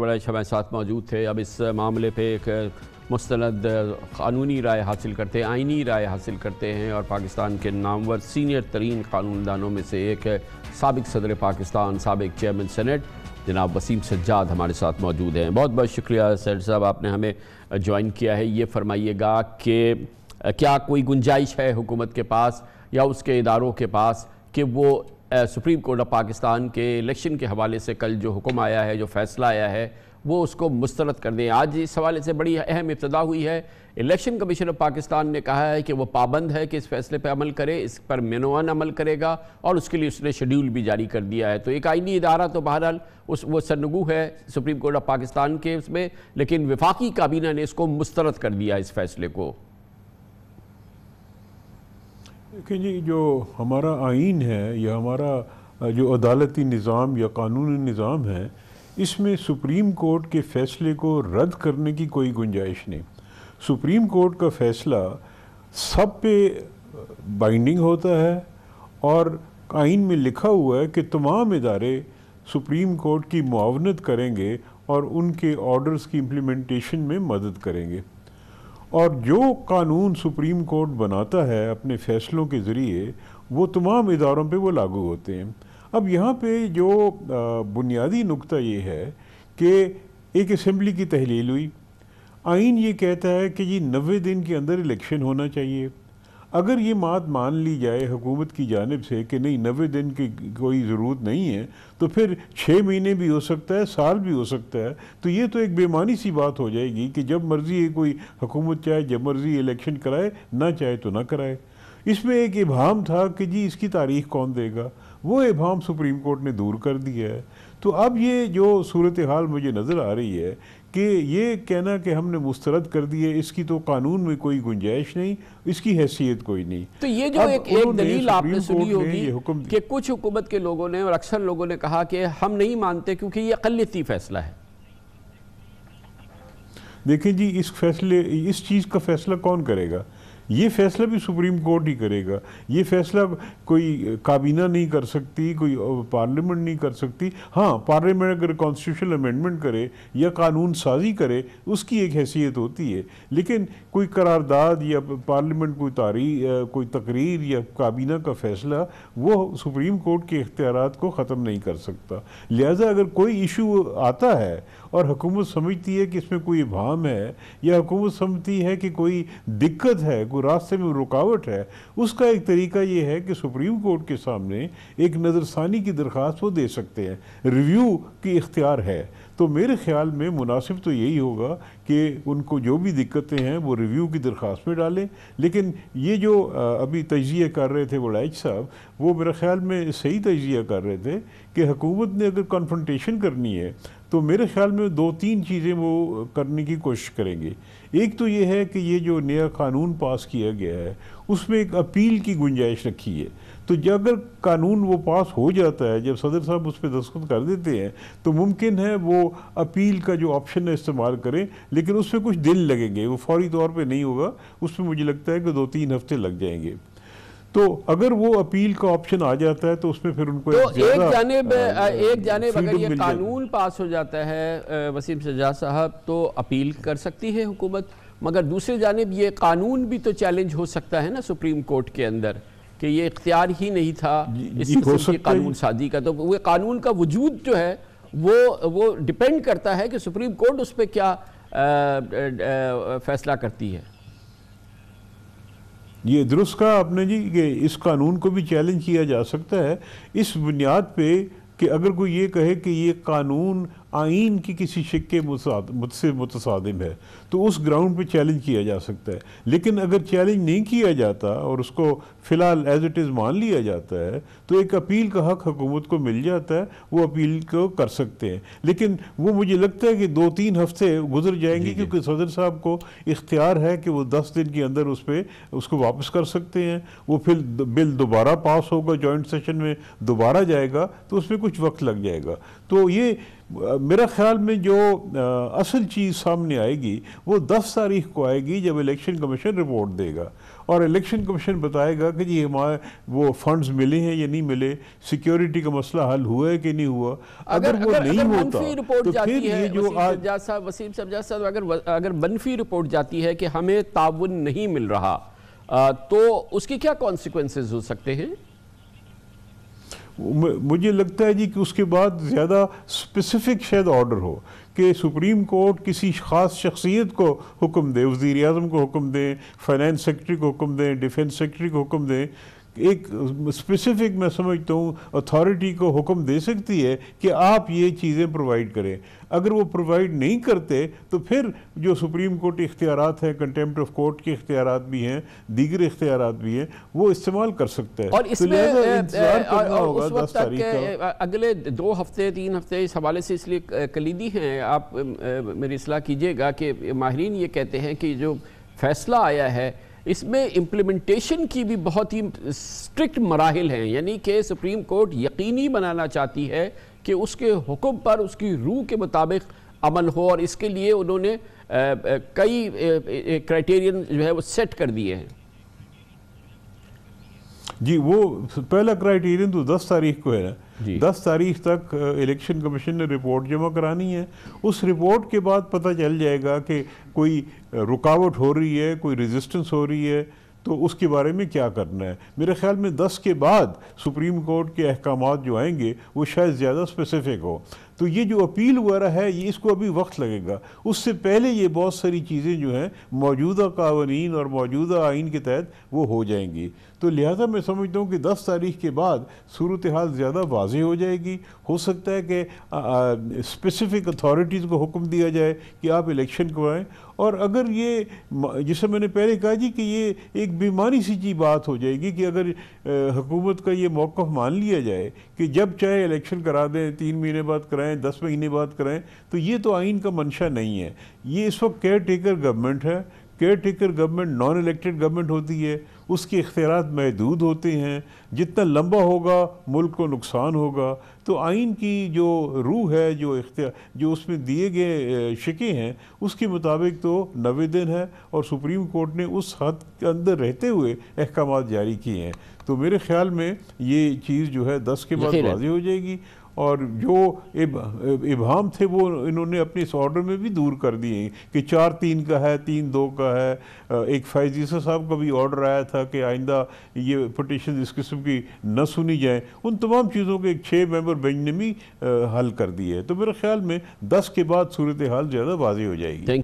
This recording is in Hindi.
बड़े शबा साथ मौजूद थे अब इस मामले पे एक मुस्ंद कानूनी राय हासिल करते हैं आइनी राय हासिल करते हैं और पाकिस्तान के नामवर सीनियर तरीन कानूनदानों में से एक सबक सदर पाकिस्तान सबक चेयरमैन सेनेट जनाब वसीम सज्जाद हमारे साथ मौजूद हैं बहुत बहुत शुक्रिया सर साहब आपने हमें ज्वाइन किया है ये फरमाइएगा कि क्या कोई गुंजाइश है हुकूमत के पास या उसके इदारों के पास कि वो सुप्रीम कोर्ट ऑफ पाकिस्तान के इलेक्शन के हवाले से कल जो हुक्म आया है जो फैसला आया है वो उसको मुस्तरद कर दें आज इस हवाले से बड़ी अहम इब्तदा हुई है इलेक्शन कमीशन ऑफ पाकिस्तान ने कहा है कि वो पाबंद है कि इस फैसले पर अमल करे इस पर मेनवान अमल करेगा और उसके लिए उसने शेड्यूल भी जारी कर दिया है तो एक आइनी इदारा तो बहरहाल उस वो सरनगू है सुप्रीम कोर्ट ऑफ पाकिस्तान के उसमें लेकिन विफाकी काबीना ने इसको मुस्तरद कर दिया इस फैसले को देखिए जी जो हमारा आइन है या हमारा जो अदालती निज़ाम या कानूनी निज़ाम है इसमें सुप्रीम कोर्ट के फ़ैसले को रद्द करने की कोई गुंजाइश नहीं सुप्रीम कोर्ट का फ़ैसला सब पे बाइंडिंग होता है और आइन में लिखा हुआ है कि तमाम इदारे सुप्रीम कोर्ट की मुआवनत करेंगे और उनके ऑर्डर्स की इम्प्लीमेंटेशन में मदद करेंगे और जो कानून सुप्रीम कोर्ट बनाता है अपने फैसलों के ज़रिए वो तमाम इदारों पे वो लागू होते हैं अब यहाँ पे जो बुनियादी नुक्ता ये है कि एक असम्बली की तहलील हुई आइन ये कहता है कि जी नबे दिन के अंदर इलेक्शन होना चाहिए अगर ये बात मान ली जाए हुकूमत की जानब से कि नहीं नबे दिन की कोई ज़रूरत नहीं है तो फिर छः महीने भी हो सकता है साल भी हो सकता है तो ये तो एक बेमानी सी बात हो जाएगी कि जब मर्ज़ी कोई हुकूमत चाहे जब मर्ज़ी इलेक्शन कराए ना चाहे तो ना कराए इसमें एक इबाम था कि जी इसकी तारीख कौन देगा वो इबाम सुप्रीम कोर्ट ने दूर कर दिया है तो अब ये जो सूरत हाल मुझे नज़र आ रही है कि ये कहना कि हमने मुस्तरद कर दिए इसकी तो कानून में कोई गुंजाइश नहीं इसकी हैसियत कोई नहीं तो ये जो एक एक दलील आपने सुनी होगी कि कुछ हुकूमत के लोगों ने और अक्सर लोगों ने कहा कि हम नहीं मानते क्योंकि ये अकलती फैसला है देखें जी इस फैसले इस चीज़ का फैसला कौन करेगा ये फैसला भी सुप्रीम कोर्ट ही करेगा ये फैसला कोई काबीना नहीं कर सकती कोई पार्लियामेंट नहीं कर सकती हाँ पार्लियामेंट अगर कॉन्स्टिट्यूशन अमेंडमेंट करे या कानून साजी करे उसकी एक हैसियत होती है लेकिन कोई करारदाद या पार्लियामेंट कोई तारी कोई तकरीर या काबीना का फैसला वो सुप्रीम कोर्ट के इख्तियार को ख़त्म नहीं कर सकता लिहाजा अगर कोई इशू आता है और हुकूमत समझती है कि इसमें कोई भाम है या हुकूमत समझती है कि कोई दिक्कत है को रास्ते में रुकावट है उसका एक तरीका ये है कि सुप्रीम कोर्ट के सामने एक नज़रसानी की दरख्वास्त वो दे सकते हैं रिव्यू की इख्तियार है तो मेरे ख्याल में मुनासिब तो यही होगा कि उनको जो भी दिक्कतें हैं वो रिव्यू की दरख्वास्त में डालें लेकिन ये जो अभी तजिया कर रहे थे वड़ाइज साहब वो मेरे ख्याल में सही तजिया कर रहे थे कि हुकूमत ने अगर कन्फ्रटेशन करनी है तो मेरे ख्याल में दो तीन चीज़ें वो करने की कोशिश करेंगे एक तो ये है कि ये जो नया कानून पास किया गया है उसमें एक अपील की गुंजाइश रखी है तो जब अगर कानून वो पास हो जाता है जब सदर साहब उस पर दस्तखत कर देते हैं तो मुमकिन है वो अपील का जो ऑप्शन है इस्तेमाल करें लेकिन उस पर कुछ दिल लगेंगे वो फौरी तौर पर नहीं होगा उस पर मुझे लगता है कि दो तीन हफ्ते लग जाएंगे तो अगर वो अपील का ऑप्शन आ जाता है तो उसमें फिर उनको तो एक जानेब एक जानब अगर ये कानून पास हो जाता है वसीम शजा साहब तो अपील कर सकती है हुकूमत मगर दूसरी जानब ये कानून भी तो चैलेंज हो सकता है ना सुप्रीम कोर्ट के अंदर कि ये इख्तियार ही नहीं था इस जी, कानून शादी का तो वो कानून का वजूद जो है वो वो डिपेंड करता है कि सुप्रीम कोर्ट उस पर क्या आ, आ, आ, फैसला करती है ये दुरुस्त कहा आपने जी कि इस कानून को भी चैलेंज किया जा सकता है इस बुनियाद पे कि अगर कोई ये कहे कि ये कानून आइन की किसी शक के मुझसे मुतसादम है तो उस ग्राउंड पे चैलेंज किया जा सकता है लेकिन अगर चैलेंज नहीं किया जाता और उसको फ़िलहाल एज इट इज़ मान लिया जाता है तो एक अपील का हक हुकूमत को मिल जाता है वो अपील को कर सकते हैं लेकिन वो मुझे लगता है कि दो तीन हफ्ते गुजर जाएंगे क्योंकि सदर साहब को इख्तियार है कि वो दस दिन के अंदर उस पर उसको वापस कर सकते हैं वो फिर बिल दोबारा पास होगा जॉइंट सेशन में दोबारा जाएगा तो उसमें कुछ वक्त लग जाएगा तो ये मेरा ख्याल में जो आ, असल चीज़ सामने आएगी वो 10 तारीख को आएगी जब इलेक्शन कमीशन रिपोर्ट देगा और इलेक्शन कमीशन बताएगा कि जी हमारे वो फंड्स मिले हैं या नहीं मिले सिक्योरिटी का मसला हल हुआ है कि नहीं हुआ अगर, अगर वो अगर, नहीं अगर होता तो फिर ये जो आज साहब वसीम सब्जा साहब अगर अगर मनफी रिपोर्ट जाती है कि हमें ताउन नहीं मिल रहा तो उसकी क्या कॉन्सिक्वेंसेज हो सकते हैं मुझे लगता है जी कि उसके बाद ज़्यादा स्पेसिफिक शायद ऑर्डर हो कि सुप्रीम कोर्ट किसी ख़ास शख्सियत को हुक्म दे वज़ी अजम को हुक्म दें फाइनेंस सेक्रेटरी को हुक्म दें डिफेंस सेक्रेटरी को हुक्म दें एक स्पेसिफिक मैं समझता हूँ अथॉरिटी को हुक्म दे सकती है कि आप ये चीज़ें प्रोवाइड करें अगर वो प्रोवाइड नहीं करते तो फिर जो सुप्रीम कोर्ट इख्तियार हैं कंटेम्प्ट ऑफ कोर्ट के इख्तियार भी हैं दीगर इख्तियार भी हैं वो इस्तेमाल कर सकते हैं और तो इसमें तो अगले दो हफ्ते तीन हफ्ते इस हवाले से इसलिए कलीदी हैं आप मेरी सलाह कीजिएगा कि माहरीन ये कहते हैं कि जो फैसला आया है इसमें इम्प्लीमेंटेशन की भी बहुत ही स्ट्रिक्ट मराहल हैं यानी कि सुप्रीम कोर्ट यकीनी बनाना चाहती है कि उसके हुक्म पर उसकी रूह के मुताबिक अमल हो और इसके लिए उन्होंने कई क्राइटेरियन जो है वो सेट कर दिए हैं जी वो पहला क्राइटेरियन तो दस तारीख को है ना दस तारीख तक इलेक्शन कमीशन ने रिपोर्ट जमा करानी है उस रिपोर्ट के बाद पता चल जाएगा कि कोई रुकावट हो रही है कोई रेजिस्टेंस हो रही है तो उसके बारे में क्या करना है मेरे ख्याल में दस के बाद सुप्रीम कोर्ट के अहकाम जो आएंगे वो शायद ज़्यादा स्पेसिफिक हो तो ये जो अपील वगैरह है ये इसको अभी वक्त लगेगा उससे पहले ये बहुत सारी चीज़ें जो हैं मौजूदा कवानीन और मौजूदा आइन के तहत वो हो जाएंगी तो लिहाजा मैं समझता हूँ कि दस तारीख के बाद सूरत हाल ज़्यादा वाज हो जाएगी हो सकता है कि स्पेसिफिक अथॉरिटीज़ को हुक्म दिया जाए कि आप इलेक्शन करवाएँ और अगर ये जैसे मैंने पहले कहा जी कि ये एक बीमारी सी चीज बात हो जाएगी कि अगर हुकूमत का ये मौक़ मान लिया जाए कि जब चाहे इलेक्शन करा दें तीन महीने बाद कराएँ करें दस महीने बाद करें तो ये तो आइन का मंशा नहीं है ये इस वक्त केयर टेकर गवर्नमेंट है caretaker government non elected government होती है उसके इख्तियार महदूद होते हैं जितना लंबा होगा मुल्क को नुकसान होगा तो आइन की जो रूह है जो जो उसमें दिए गए शिके हैं उसके मुताबिक तो नवे दिन है और सुप्रीम कोर्ट ने उस हद के अंदर रहते हुए अहकाम जारी किए हैं तो मेरे ख्याल में ये चीज़ जो है दस के बाद वाजी हो जाएगी और जो इबाम थे वो इन्होंने अपने इस ऑर्डर में भी दूर कर दिए कि चार तीन का है तीन दो का है एक फैजीसा साहब का भी ऑर्डर आया था कि आइंदा ये पटिशन इस किस्म की न सुनी जाए उन तमाम चीज़ों के एक छः मेंबर बेंच ने भी हल कर दिए तो मेरे ख्याल में दस के बाद सूरत हाल ज़्यादा वाजी हो जाएगी